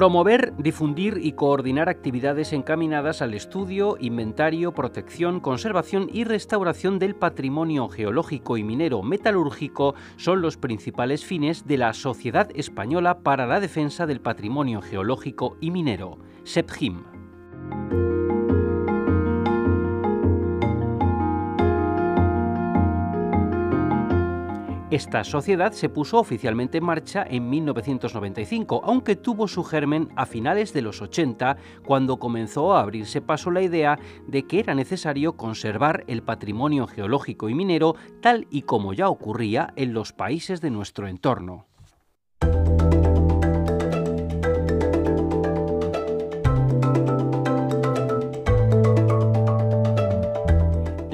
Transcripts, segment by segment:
Promover, difundir y coordinar actividades encaminadas al estudio, inventario, protección, conservación y restauración del patrimonio geológico y minero metalúrgico son los principales fines de la Sociedad Española para la Defensa del Patrimonio Geológico y Minero, SEPGIM. Esta sociedad se puso oficialmente en marcha en 1995, aunque tuvo su germen a finales de los 80, cuando comenzó a abrirse paso la idea de que era necesario conservar el patrimonio geológico y minero tal y como ya ocurría en los países de nuestro entorno.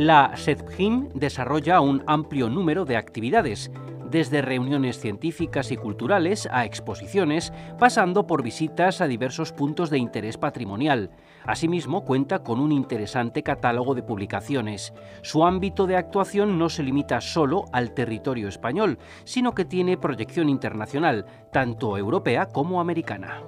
La SEDPGIM desarrolla un amplio número de actividades, desde reuniones científicas y culturales a exposiciones, pasando por visitas a diversos puntos de interés patrimonial. Asimismo, cuenta con un interesante catálogo de publicaciones. Su ámbito de actuación no se limita solo al territorio español, sino que tiene proyección internacional, tanto europea como americana.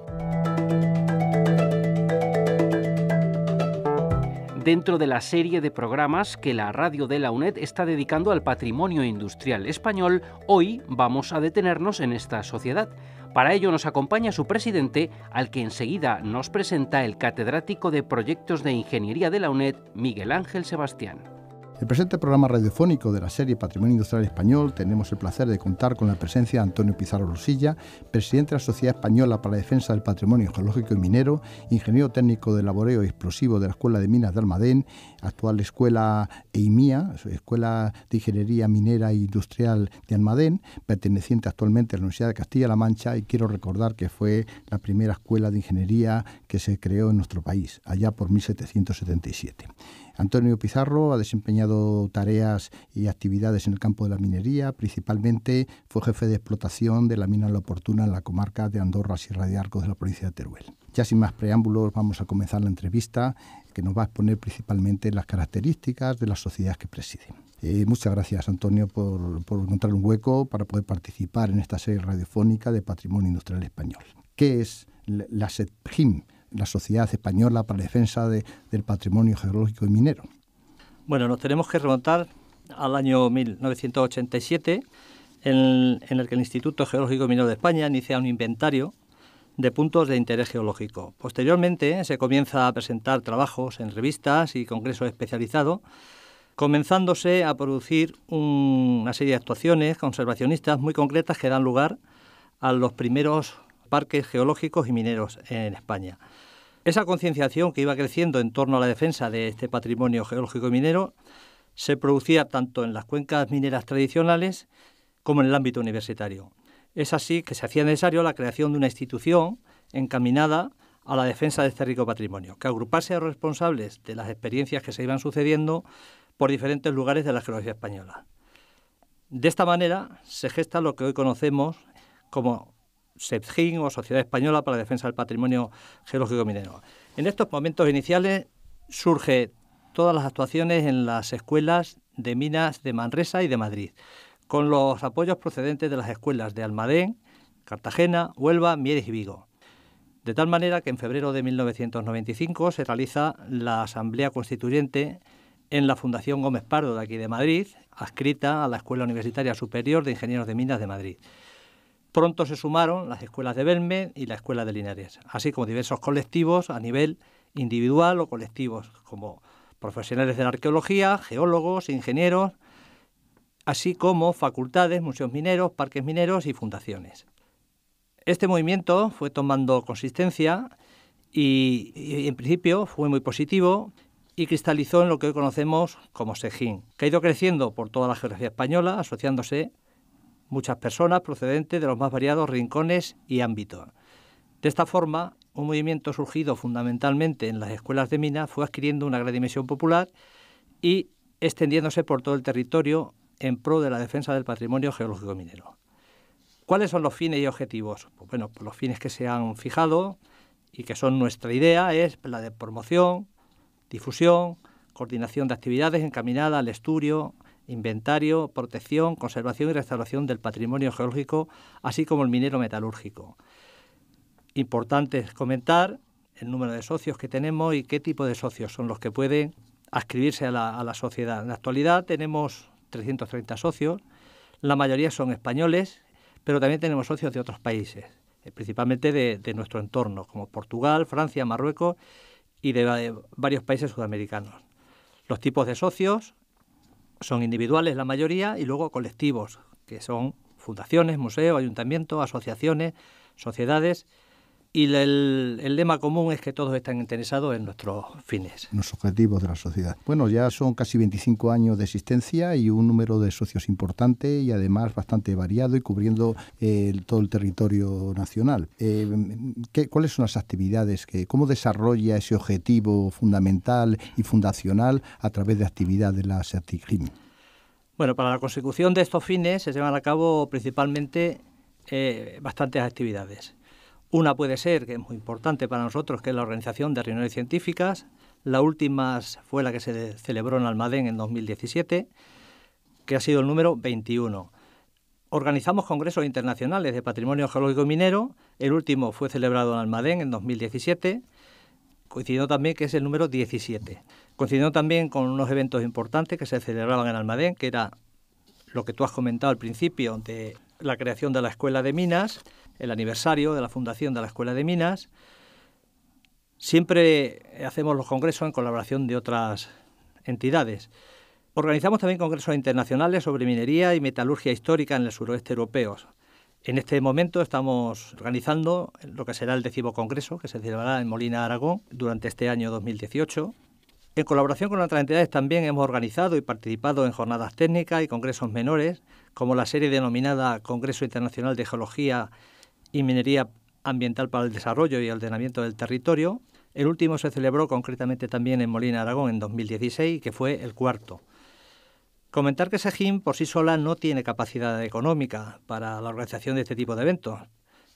dentro de la serie de programas que la radio de la UNED está dedicando al patrimonio industrial español, hoy vamos a detenernos en esta sociedad. Para ello nos acompaña su presidente, al que enseguida nos presenta el catedrático de proyectos de ingeniería de la UNED, Miguel Ángel Sebastián el presente programa radiofónico de la serie Patrimonio Industrial Español tenemos el placer de contar con la presencia de Antonio Pizarro Rosilla, presidente de la Sociedad Española para la Defensa del Patrimonio Geológico y Minero, ingeniero técnico de laboreo explosivo de la Escuela de Minas de Almadén, actual Escuela EIMIA, Escuela de Ingeniería Minera e Industrial de Almadén, perteneciente actualmente a la Universidad de Castilla-La Mancha y quiero recordar que fue la primera escuela de ingeniería que se creó en nuestro país, allá por 1777. Antonio Pizarro ha desempeñado tareas y actividades en el campo de la minería, principalmente fue jefe de explotación de la mina La Oportuna en la comarca de Andorra, Sierra de Arcos de la provincia de Teruel. Ya sin más preámbulos, vamos a comenzar la entrevista que nos va a exponer principalmente las características de las sociedades que presiden. Eh, muchas gracias, Antonio, por, por encontrar un hueco para poder participar en esta serie radiofónica de Patrimonio Industrial Español. ¿Qué es la SEPGIM? la Sociedad Española para la Defensa del Patrimonio Geológico y Minero. Bueno, nos tenemos que remontar al año 1987, en, el que el Instituto Geológico y Minero de España inicia un inventario de puntos de interés geológico. Posteriormente se comienza a presentar trabajos en revistas y congresos especializados comenzándose a producir una serie de actuaciones conservacionistas muy concretas que dan lugar a los primeros parques geológicos y mineros en España. Esa concienciación que iba creciendo en torno a la defensa de este patrimonio geológico y minero se producía tanto en las cuencas mineras tradicionales como en el ámbito universitario. Es así que se hacía necesario la creación de una institución encaminada a la defensa de este rico patrimonio, que agrupase a los responsables de las experiencias que se iban sucediendo por diferentes lugares de la geología española. De esta manera se gesta lo que hoy conocemos como SEPGIN o Sociedad Española para la Defensa del Patrimonio Geológico Minero. En estos momentos iniciales surge todas las actuaciones en las escuelas de minas de Manresa y de Madrid, con los apoyos procedentes de las escuelas de Almadén, Cartagena, Huelva, Mieres y Vigo. De tal manera que en febrero de 1995 se realiza la Asamblea Constituyente en la Fundación Gómez Pardo de aquí de Madrid, adscrita a la Escuela Universitaria Superior de Ingenieros de Minas de Madrid. Pronto se sumaron las escuelas de Belme y la escuela de Linares, así como diversos colectivos a nivel individual o colectivos, como profesionales de la arqueología, geólogos, ingenieros, así como facultades, museos mineros, parques mineros y fundaciones. Este movimiento fue tomando consistencia y, en principio fue muy positivo y cristalizó en lo que hoy conocemos como Sejín... que ha ido creciendo por toda la geografía española, asociándose muchas personas procedentes de los más variados rincones y ámbitos. De esta forma, un movimiento surgido fundamentalmente en las escuelas de minas fue adquiriendo una gran dimensión popular y extendiéndose por todo el territorio en pro de la defensa del patrimonio geológico minero. ¿Cuáles son los fines y objetivos? Pues bueno, pues los fines que se han fijado y que son nuestra idea es la de promoción, difusión, coordinación de actividades encaminadas al estudio, inventario, protección, conservación y restauración del patrimonio geológico, así como el minero metalúrgico. Importante es comentar el número de socios que tenemos y qué tipo de socios son los que pueden adscribirse a la, sociedad. En la actualidad tenemos 330 socios, la mayoría son españoles, pero también tenemos socios de otros países, eh, principalmente de, nuestro entorno, como Portugal, Francia, Marruecos y de varios países sudamericanos. Los tipos de socios son individuales la mayoría y luego colectivos, que son fundaciones, museos, ayuntamientos, asociaciones, sociedades y el, lema común es que todos están interesados en nuestros fines. Los objetivos de la sociedad. Bueno, ya son casi 25 años de existencia y un número de socios importante y además bastante variado y cubriendo eh, todo el territorio nacional. Eh, ¿Cuáles son las actividades? Que, ¿Cómo desarrolla ese objetivo fundamental y fundacional a través de actividades de la CERTICRIM? Bueno, para la consecución de estos fines se llevan a cabo principalmente eh, bastantes actividades. Una puede ser, que es muy importante para nosotros, que es la organización de reuniones científicas. La última fue la que se celebró en Almadén en 2017, que ha sido el número 21. Organizamos congresos internacionales de patrimonio geológico minero. El último fue celebrado en Almadén en 2017 ...coincidiendo también que es el número 17. Coincidió también con unos eventos importantes que se celebraban en Almadén, que era lo que tú has comentado al principio de la creación de la Escuela de Minas, el aniversario de la fundación de la Escuela de Minas. Siempre hacemos los congresos en colaboración de otras entidades. Organizamos también congresos internacionales sobre minería y metalurgia histórica en el suroeste europeo. En este momento estamos organizando lo que será el décimo congreso, que se celebrará en Molina, Aragón, durante este año 2018. En colaboración con otras entidades también hemos organizado y participado en jornadas técnicas y congresos menores, como la serie denominada Congreso Internacional de Geología y minería ambiental para el desarrollo y ordenamiento del territorio. El último se celebró concretamente también en Molina, Aragón, en 2016, que fue el cuarto. Comentar que SEGIM por sí sola no tiene capacidad económica para la organización de este tipo de eventos,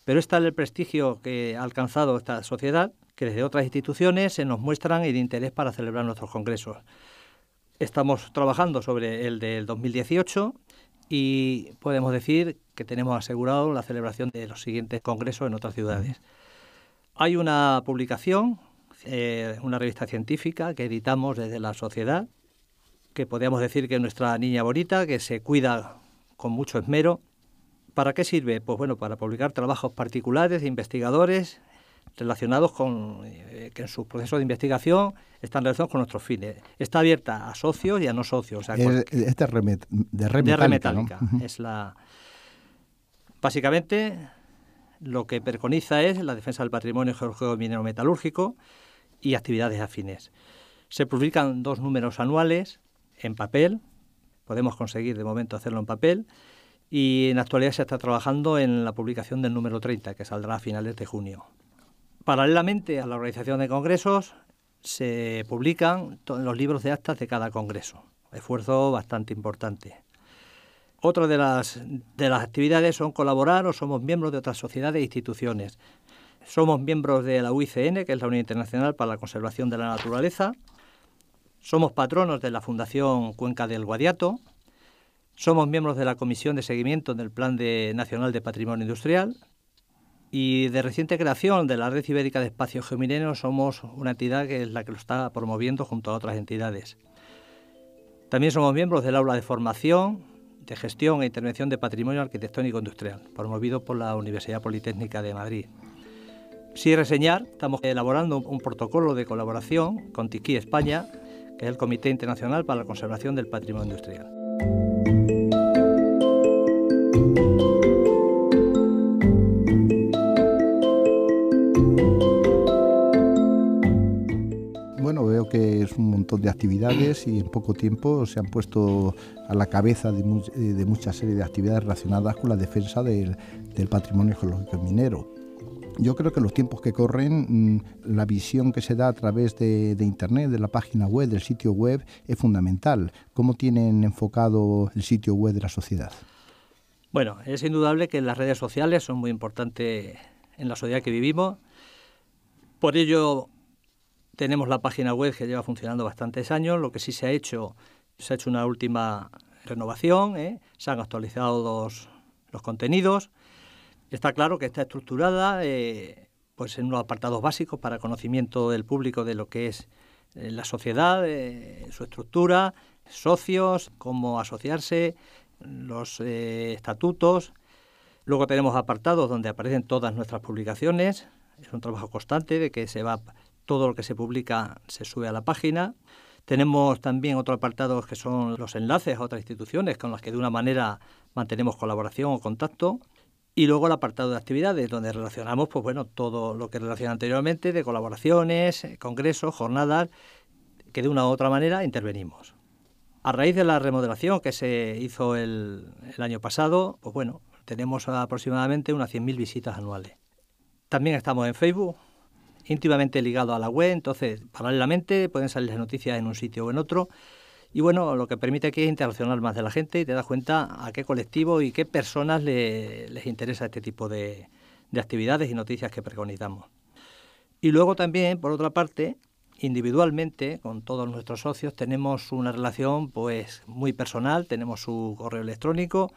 pero está el prestigio que ha alcanzado esta sociedad, que desde otras instituciones se nos muestran de interés para celebrar nuestros congresos. Estamos trabajando sobre el del 2018 y podemos decir que tenemos asegurado la celebración de los siguientes congresos en otras ciudades. Hay una publicación, eh, una revista científica que editamos desde la sociedad, que podríamos decir que es nuestra niña bonita, que se cuida con mucho esmero. ¿Para qué sirve? Pues bueno, para publicar trabajos particulares de investigadores relacionados con eh, que en sus procesos de investigación están relacionados con nuestros fines. Está abierta a socios y a no socios. de remetálica Es la, básicamente lo que perconiza es la defensa del patrimonio geológico minero metalúrgico y actividades afines. Se publican dos números anuales en papel, podemos conseguir de momento hacerlo en papel, y en actualidad se está trabajando en la publicación del número 30, que saldrá a finales de junio. Paralelamente a la organización de congresos, se publican los libros de actas de cada congreso. Esfuerzo bastante importante. Otra de las, actividades son colaborar o somos miembros de otras sociedades e instituciones. Somos miembros de la UICN, que es la Unión Internacional para la Conservación de la Naturaleza. Somos patronos de la Fundación Cuenca del Guadiato. Somos miembros de la Comisión de Seguimiento del Plan Nacional de Patrimonio Industrial. Y de reciente creación de la Red Ibérica de Espacios Geomineros somos una entidad que es la que lo está promoviendo junto a otras entidades. También somos miembros del aula de formación, de gestión e intervención de patrimonio arquitectónico industrial, promovido por la Universidad Politécnica de Madrid. Sin reseñar, estamos elaborando un protocolo de colaboración con Tiquí España, que es el Comité Internacional para la Conservación del Patrimonio Industrial. es un montón de actividades y en poco tiempo se han puesto a la cabeza de, eh, mucha serie muchas series de actividades relacionadas con la defensa del, patrimonio geológico minero. Yo creo que los tiempos que corren, mm, la visión que se da a través de, de, Internet, de la página web, del sitio web, es fundamental. ¿Cómo tienen enfocado el sitio web de la sociedad? Bueno, es indudable que las redes sociales son muy importantes en la sociedad que vivimos. Por ello, tenemos la página web que lleva funcionando bastantes años. Lo que sí se ha hecho, se ha hecho una última renovación, ¿eh? se han actualizado los, los, contenidos. Está claro que está estructurada eh, pues en unos apartados básicos para conocimiento del público de lo que es eh, la sociedad, su estructura, socios, cómo asociarse, los estatutos. Luego tenemos apartados donde aparecen todas nuestras publicaciones. Es un trabajo constante de que se va todo lo que se publica se sube a la página. Tenemos también otro apartado que son los enlaces a otras instituciones con las que de una manera mantenemos colaboración o contacto. Y luego el apartado de actividades, donde relacionamos pues bueno, todo lo que relaciona anteriormente, de colaboraciones, congresos, jornadas, que de una u otra manera intervenimos. A raíz de la remodelación que se hizo el, año pasado, pues bueno, tenemos aproximadamente unas 100.000 visitas anuales. También estamos en Facebook, íntimamente ligado a la web, entonces paralelamente pueden salir las noticias en un sitio o en otro. Y bueno, lo que permite aquí es interaccionar más de la gente y te das cuenta a qué colectivo y qué personas les interesa este tipo de, de actividades y noticias que preconizamos. Y luego también, por otra parte, individualmente con todos nuestros socios tenemos una relación pues muy personal, tenemos su correo electrónico,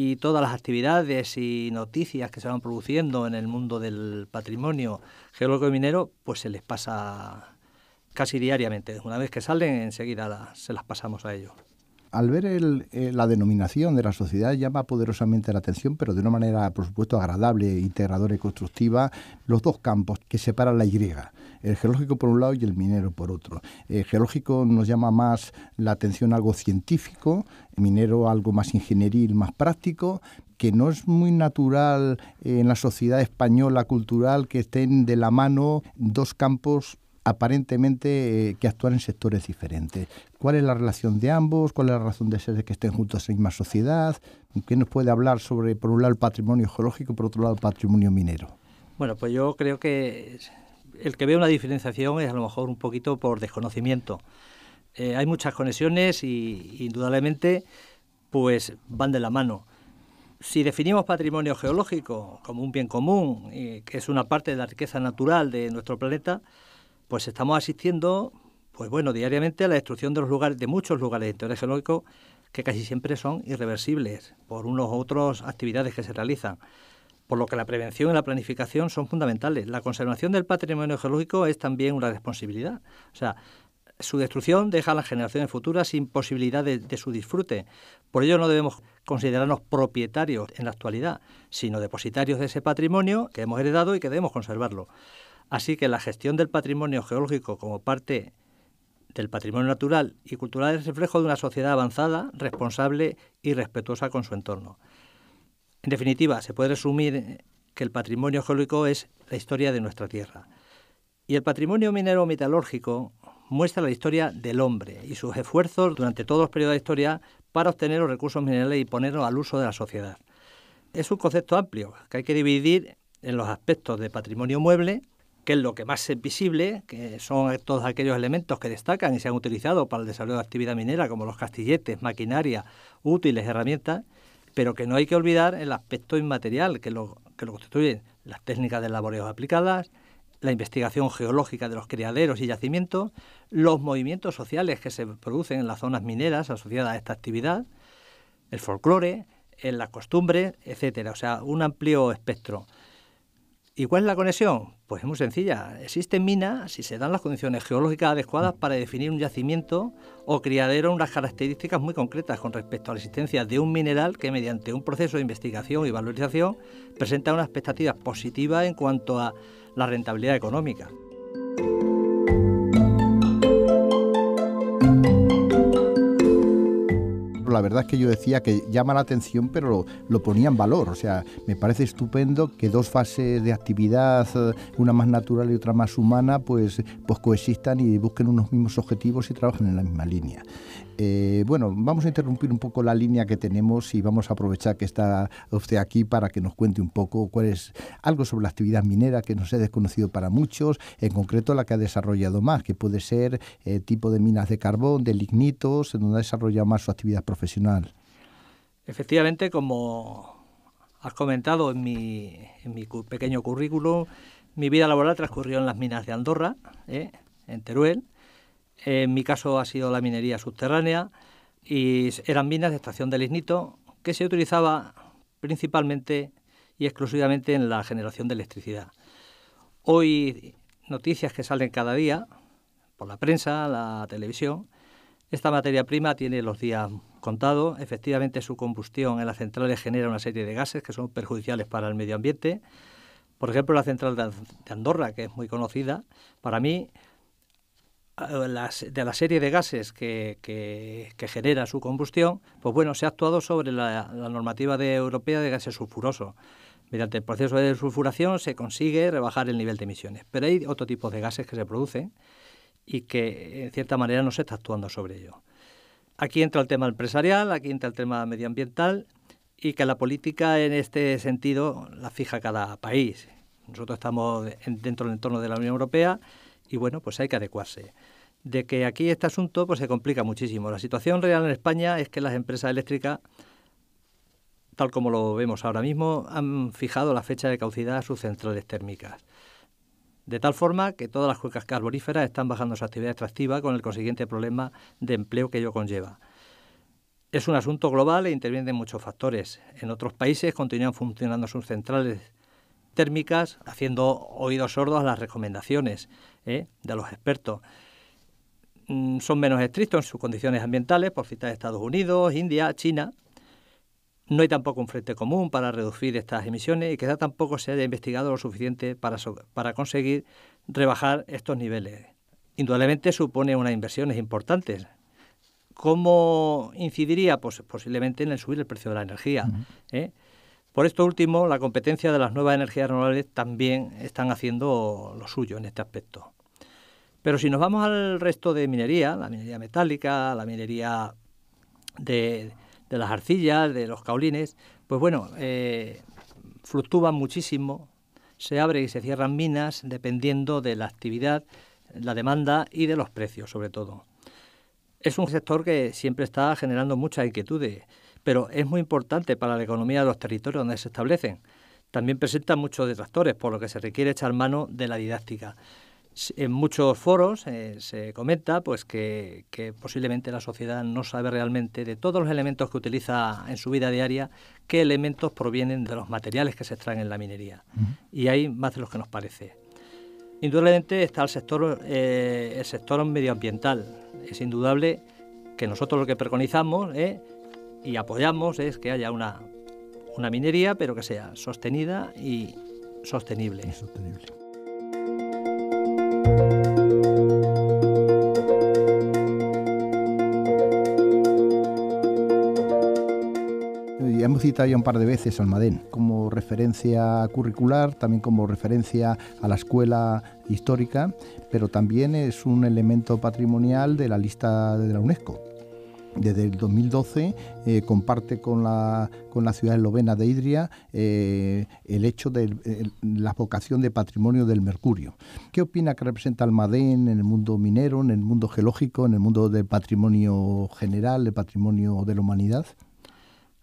y todas las actividades y noticias que se van produciendo en el mundo del patrimonio geológico y minero, pues se les pasa casi diariamente. Una vez que salen, enseguida se las pasamos a ellos. Al ver eh, la denominación de la sociedad llama poderosamente la atención, pero de una manera, por supuesto, agradable, integradora y constructiva, los dos campos que separan la Y. El geológico por un lado y el minero por otro. El geológico nos llama más la atención algo científico, el minero algo más ingenieril, más práctico, que no es muy natural en la sociedad española cultural que estén de la mano dos campos aparentemente eh, que actúan en sectores diferentes. ¿Cuál es la relación de ambos? ¿Cuál es la razón de ser de que estén juntos en la misma sociedad? ¿Qué nos puede hablar sobre, por un lado, el patrimonio geológico, ...y por otro lado, el patrimonio minero? Bueno, pues yo creo que el que ve una diferenciación es a lo mejor un poquito por desconocimiento. Eh, hay muchas conexiones y, indudablemente, pues van de la mano si definimos patrimonio geológico como un bien común, eh, que es una parte de la riqueza natural de nuestro planeta, pues estamos asistiendo, pues bueno, diariamente a la destrucción de los lugares, de muchos lugares de interés geológico que casi siempre son irreversibles por unos u otras actividades que se realizan. Por lo que la prevención y la planificación son fundamentales. La conservación del patrimonio geológico es también una responsabilidad. O sea, su destrucción deja a las generaciones futuras sin posibilidad de, su disfrute. Por ello no debemos considerarnos propietarios en la actualidad, sino depositarios de ese patrimonio que hemos heredado y que debemos conservarlo. Así que la gestión del patrimonio geológico como parte del patrimonio natural y cultural es reflejo de una sociedad avanzada, responsable y respetuosa con su entorno. En definitiva, se puede resumir que el patrimonio geológico es la historia de nuestra tierra. Y el patrimonio minero metalúrgico muestra la historia del hombre y sus esfuerzos durante todos los periodos de historia para obtener los recursos minerales y ponerlos al uso de la sociedad. Es un concepto amplio que hay que dividir en los aspectos de patrimonio mueble, que es lo que más es visible, que son todos aquellos elementos que destacan y se han utilizado para el desarrollo de actividad minera, como los castilletes, maquinaria, útiles, herramientas, pero que no hay que olvidar el aspecto inmaterial que lo, que lo constituyen las técnicas de laboreo aplicadas, la investigación geológica de los criaderos y yacimientos, los movimientos sociales que se producen en las zonas mineras asociadas a esta actividad, el folclore, en las costumbres, etcétera. O sea, un amplio espectro. ¿Y cuál es la conexión? Pues es muy sencilla. Existen minas si se dan las condiciones geológicas adecuadas para definir un yacimiento o criadero unas características muy concretas con respecto a la existencia de un mineral que mediante un proceso de investigación y valorización presenta una expectativa positiva en cuanto a la rentabilidad económica. la verdad es que yo decía que llama la atención, pero lo, ponía en valor. O sea, me parece estupendo que dos fases de actividad, eh, una más natural y otra más humana, pues, pues coexistan y busquen unos mismos objetivos y trabajen en la misma línea. Eh, bueno, vamos a interrumpir un poco la línea que tenemos y vamos a aprovechar que está usted aquí para que nos cuente un poco cuál es algo sobre la actividad minera que nos es desconocido para muchos, en concreto la que ha desarrollado más, que puede ser eh, tipo de minas de carbón, de lignitos, en donde ha desarrollado más su actividad profesional. Efectivamente, como has comentado en mi, pequeño currículo, mi vida laboral transcurrió en las minas de Andorra, ¿eh? en Teruel en mi caso ha sido la minería subterránea y eran minas de extracción de lignito que se utilizaba principalmente y exclusivamente en la generación de electricidad. Hoy noticias que salen cada día por la prensa, la televisión, esta materia prima tiene los días contados, efectivamente su combustión en las centrales genera una serie de gases que son perjudiciales para el medio ambiente. Por ejemplo, la central de Andorra, que es muy conocida, para mí de la serie de gases que, que, genera su combustión, pues bueno, se ha actuado sobre la, normativa de europea de gases sulfurosos. Mediante el proceso de sulfuración se consigue rebajar el nivel de emisiones, pero hay otro tipo de gases que se producen y que en cierta manera no se está actuando sobre ello... Aquí entra el tema empresarial, aquí entra el tema medioambiental y que la política en este sentido la fija cada país. Nosotros estamos dentro del entorno de la Unión Europea, y bueno, pues hay que adecuarse. De que aquí este asunto pues se complica muchísimo. La situación real en España es que las empresas eléctricas, tal como lo vemos ahora mismo, han fijado la fecha de caucidad a sus centrales térmicas. De tal forma que todas las cuecas carboníferas están bajando su actividad extractiva con el consiguiente problema de empleo que ello conlleva. Es un asunto global e intervienen muchos factores. En otros países continúan funcionando sus centrales térmicas, haciendo oídos sordos a las recomendaciones. ¿eh? de los expertos. Mm, son menos estrictos en sus condiciones ambientales por citar Estados Unidos, India, China. No hay tampoco un frente común para reducir estas emisiones y quizá tampoco se haya investigado lo suficiente para, para conseguir rebajar estos niveles. Indudablemente supone unas inversiones importantes, ¿cómo incidiría? Pues posiblemente en el subir el precio de la energía. ¿eh? Por esto último, la competencia de las nuevas energías renovables también están haciendo lo suyo en este aspecto. Pero si nos vamos al resto de minería, la minería metálica, la minería de, las arcillas, de los caolines, pues bueno, eh, fluctúan muchísimo, se abren y se cierran minas dependiendo de la actividad, la demanda y de los precios sobre todo. Es un sector que siempre está generando muchas inquietudes, pero es muy importante para la economía de los territorios donde se establecen. También presenta muchos detractores, por lo que se requiere echar mano de la didáctica en muchos foros eh, se comenta pues que, posiblemente la sociedad no sabe realmente de todos los elementos que utiliza en su vida diaria qué elementos provienen de los materiales que se extraen en la minería. Y hay más de los que nos parece. Indudablemente está el sector, eh, el sector medioambiental. Es indudable que nosotros lo que preconizamos eh, y apoyamos es que haya una, minería, pero que sea sostenida Y sostenible hemos citado ya un par de veces Almadén como referencia curricular, también como referencia a la escuela histórica, pero también es un elemento patrimonial de la lista de la UNESCO desde el 2012 eh, comparte con la, con la ciudad eslovena de Idria eh, el hecho de la vocación de patrimonio del mercurio. ¿Qué opina que representa Almadén en el mundo minero, en el mundo geológico, en el mundo del patrimonio general, el patrimonio de la humanidad?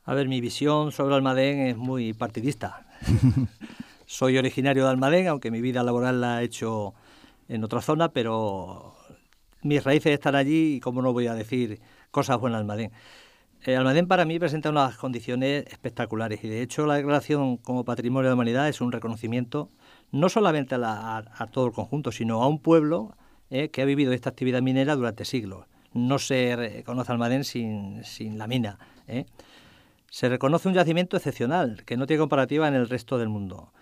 A ver, mi visión sobre Almadén es muy partidista. Soy originario de Almadén, aunque mi vida laboral la he hecho en otra zona, pero mis raíces están allí y, como no voy a decir, cosas buenas Almadén. Almadén para mí presenta unas condiciones espectaculares y de hecho la declaración como Patrimonio de la Humanidad es un reconocimiento no solamente a, todo el conjunto, sino a un pueblo eh, que ha vivido esta actividad minera durante siglos. No se reconoce Almadén sin, sin la mina. Eh. Se reconoce un yacimiento excepcional que no tiene comparativa en el resto del mundo.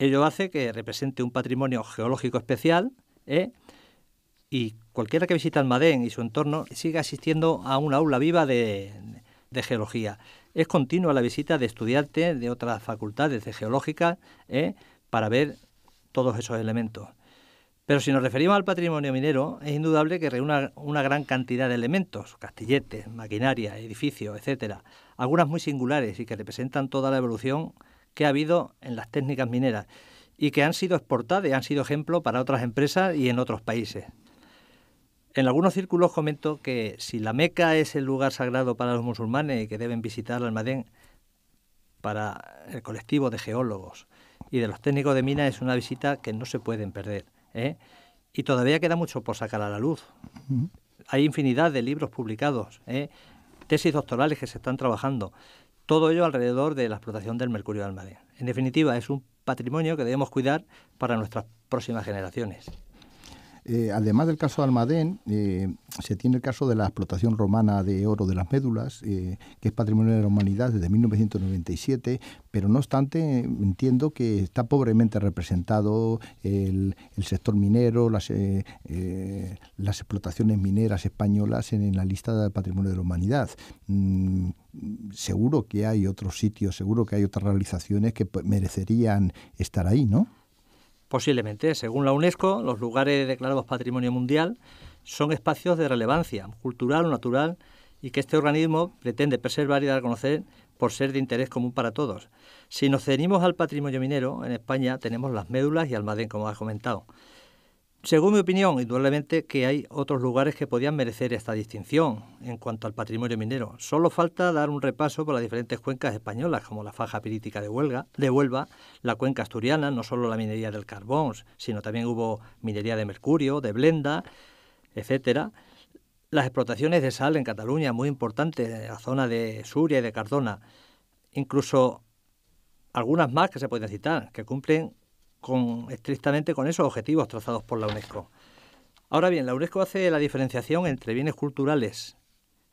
Ello hace que represente un patrimonio geológico especial eh, y cualquiera que visita Madén y su entorno sigue asistiendo a una aula viva de, geología. Es continua la visita de estudiantes de otras facultades de geológica ¿eh? para ver todos esos elementos. Pero si nos referimos al patrimonio minero, es indudable que reúne una gran cantidad de elementos, castilletes, maquinaria, edificios, etcétera, algunas muy singulares y que representan toda la evolución que ha habido en las técnicas mineras y que han sido exportadas y han sido ejemplo para otras empresas y en otros países. En algunos círculos comento que si la Meca es el lugar sagrado para los musulmanes y que deben visitar el Almadén para el colectivo de geólogos y de los técnicos de mina es una visita que no se pueden perder. ¿eh? Y todavía queda mucho por sacar a la luz. Hay infinidad de libros publicados, ¿eh? tesis doctorales que se están trabajando. Todo ello alrededor de la explotación del mercurio de Almadén. En definitiva, es un patrimonio que debemos cuidar para nuestras próximas generaciones. Eh, además del caso de Almadén, eh, se tiene el caso de la explotación romana de oro de las médulas, eh, que es patrimonio de la humanidad desde 1997, pero no obstante entiendo que está pobremente representado el, sector minero, las, explotaciones mineras españolas en, la lista de patrimonio de la humanidad. Mm, seguro que hay otros sitios, seguro que hay otras realizaciones que pues, merecerían estar ahí, ¿no? Posiblemente, según la UNESCO, los lugares declarados Patrimonio Mundial son espacios de relevancia cultural o natural y que este organismo pretende preservar y dar a conocer por ser de interés común para todos. Si nos cedimos al patrimonio minero, en España tenemos las médulas y almadén, como has comentado. Según mi opinión, indudablemente que hay otros lugares que podían merecer esta distinción en cuanto al patrimonio minero. Solo falta dar un repaso por las diferentes cuencas españolas, como la faja pirítica de, Huelga, de Huelva, la cuenca asturiana, no solo la minería del carbón, sino también hubo minería de mercurio, de blenda, etcétera. Las explotaciones de sal en Cataluña, muy importante, la zona de Suria y de Cardona. Incluso algunas más que se pueden citar, que cumplen con, estrictamente con esos objetivos trazados por la UNESCO. Ahora bien, la UNESCO hace la diferenciación entre bienes culturales,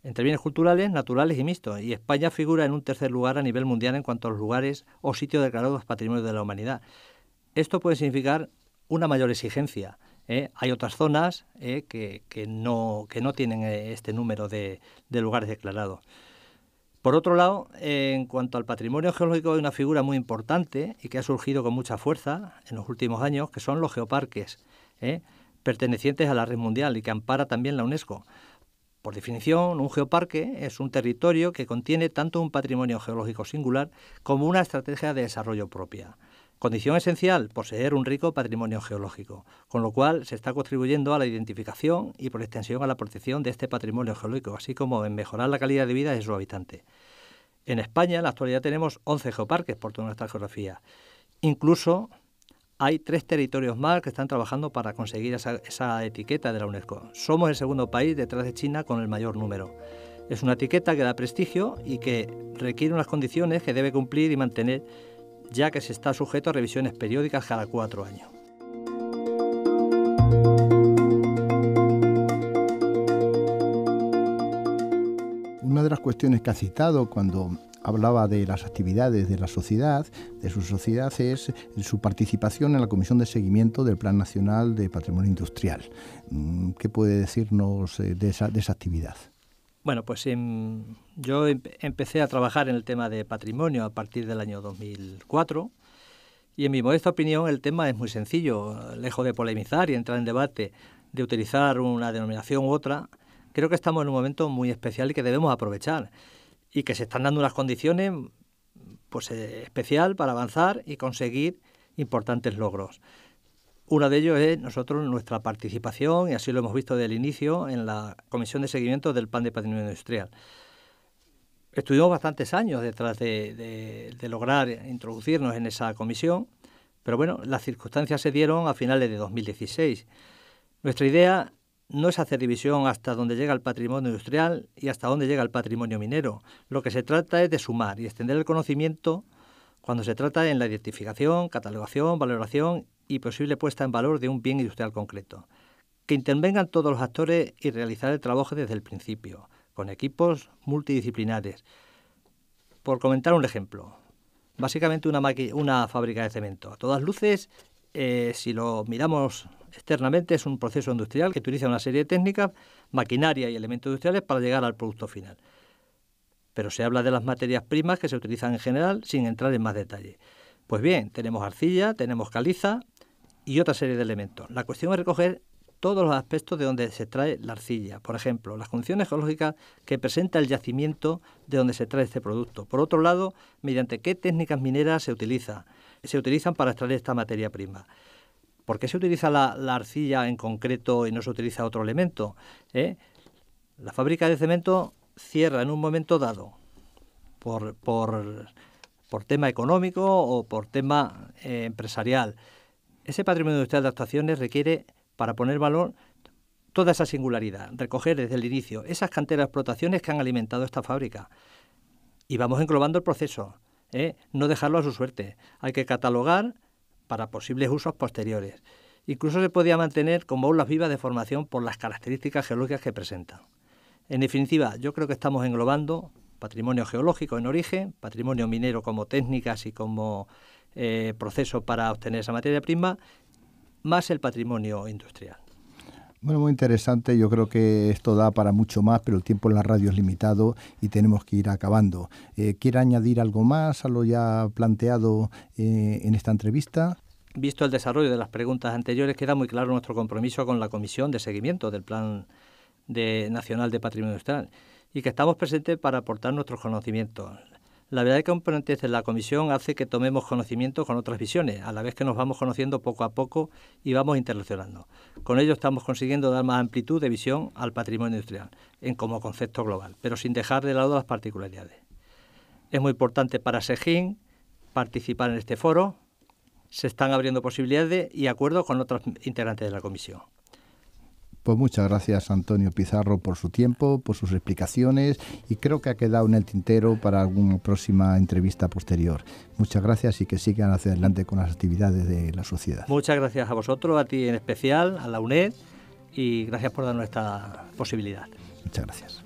entre bienes culturales, naturales y mixtos, y España figura en un tercer lugar a nivel mundial en cuanto a los lugares o sitios declarados patrimonio de la humanidad. Esto puede significar una mayor exigencia. ¿eh? Hay otras zonas ¿eh? que, no, tienen eh, este número de lugares declarados. Por otro lado, en cuanto al patrimonio geológico hay una figura muy importante y que ha surgido con mucha fuerza en los últimos años, que son los geoparques, ¿eh? pertenecientes a la red mundial y que ampara también la UNESCO. Por definición, un geoparque es un territorio que contiene tanto un patrimonio geológico singular como una estrategia de desarrollo propia. Condición esencial, poseer un rico patrimonio geológico, con lo cual se está contribuyendo a la identificación y por extensión a la protección de este patrimonio geológico, así como en mejorar la calidad de vida de su habitante... En España en la actualidad tenemos 11 geoparques por toda nuestra geografía. Incluso hay tres territorios más que están trabajando para conseguir esa, esa, etiqueta de la UNESCO. Somos el segundo país detrás de China con el mayor número. Es una etiqueta que da prestigio y que requiere unas condiciones que debe cumplir y mantener ya que se está sujeto a revisiones periódicas cada cuatro años. Una de las cuestiones que ha citado cuando hablaba de las actividades de la sociedad, de su sociedad, es su participación en la Comisión de Seguimiento del Plan Nacional de Patrimonio Industrial. Mm, ¿Qué puede decirnos eh, de esa, de esa actividad? Bueno, pues em, yo em, empecé a trabajar en el tema de patrimonio a partir del año 2004 y en mi modesta opinión el tema es muy sencillo, lejos de polemizar y entrar en debate de utilizar una denominación u otra, creo que estamos en un momento muy especial y que debemos aprovechar y que se están dando unas condiciones pues eh, especial para avanzar y conseguir importantes logros. ...una de ellos es nosotros nuestra participación, y así lo hemos visto desde el inicio, en la Comisión de Seguimiento del Plan de Patrimonio Industrial. Estuvimos bastantes años detrás de, lograr introducirnos en esa comisión, pero bueno, las circunstancias se dieron a finales de 2016. Nuestra idea no es hacer división hasta dónde llega el patrimonio industrial y hasta dónde llega el patrimonio minero. Lo que se trata es de sumar y extender el conocimiento cuando se trata en la identificación, catalogación, valoración y posible puesta en valor de un bien industrial concreto. Que intervengan todos los actores y realizar el trabajo desde el principio, con equipos multidisciplinares. Por comentar un ejemplo, básicamente una, una fábrica de cemento. A todas luces, eh, si lo miramos externamente, es un proceso industrial que utiliza una serie de técnicas, maquinaria y elementos industriales para llegar al producto final. Pero se habla de las materias primas que se utilizan en general sin entrar en más detalle. Pues bien, tenemos arcilla, tenemos caliza, y otra serie de elementos. La cuestión es recoger todos los aspectos de donde se trae la arcilla. Por ejemplo, las condiciones geológicas que presenta el yacimiento de donde se trae este producto. Por otro lado, mediante qué técnicas mineras se utiliza, se utilizan para extraer esta materia prima. ¿Por qué se utiliza la, arcilla en concreto y no se utiliza otro elemento? ¿Eh? La fábrica de cemento cierra en un momento dado por, por, tema económico o por tema eh, empresarial. Ese patrimonio industrial de actuaciones requiere, para poner valor, toda esa singularidad, recoger desde el inicio esas canteras de explotaciones que han alimentado esta fábrica. Y vamos englobando el proceso, ¿eh? no dejarlo a su suerte. Hay que catalogar para posibles usos posteriores. Incluso se podía mantener como aulas vivas de formación por las características geológicas que presentan. En definitiva, yo creo que estamos englobando patrimonio geológico en origen, patrimonio minero como técnicas y como eh, proceso para obtener esa materia prima, más el patrimonio industrial. Bueno, muy interesante. Yo creo que esto da para mucho más, pero el tiempo en la radio es limitado y tenemos que ir acabando. Eh, ¿Quiere añadir algo más a lo ya planteado eh, en esta entrevista? Visto el desarrollo de las preguntas anteriores, queda muy claro nuestro compromiso con la Comisión de Seguimiento del Plan de, Nacional de Patrimonio Industrial y que estamos presentes para aportar nuestros conocimientos. La verdad que componentes de la comisión hace que tomemos conocimiento con otras visiones, a la vez que nos vamos conociendo poco a poco y vamos interrelacionando. Con ello estamos consiguiendo dar más amplitud de visión al patrimonio industrial, en como concepto global, pero sin dejar de lado las particularidades. Es muy importante para SEGIN participar en este foro. Se están abriendo posibilidades y acuerdos con otros integrantes de la comisión. Pues muchas gracias Antonio Pizarro por su tiempo, por sus explicaciones y creo que ha quedado en el tintero para alguna próxima entrevista posterior. Muchas gracias y que sigan hacia adelante con las actividades de la sociedad. Muchas gracias a vosotros, a ti en especial, a la UNED y gracias por darnos esta posibilidad. Muchas gracias.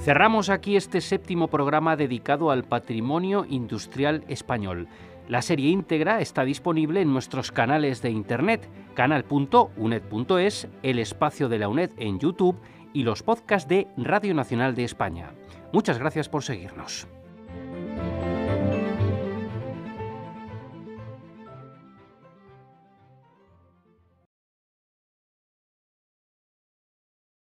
Cerramos aquí este séptimo programa dedicado al patrimonio industrial español. La serie íntegra está disponible en nuestros canales de internet, canal.uned.es, el espacio de la UNED en YouTube y los podcasts de Radio Nacional de España. Muchas gracias por seguirnos.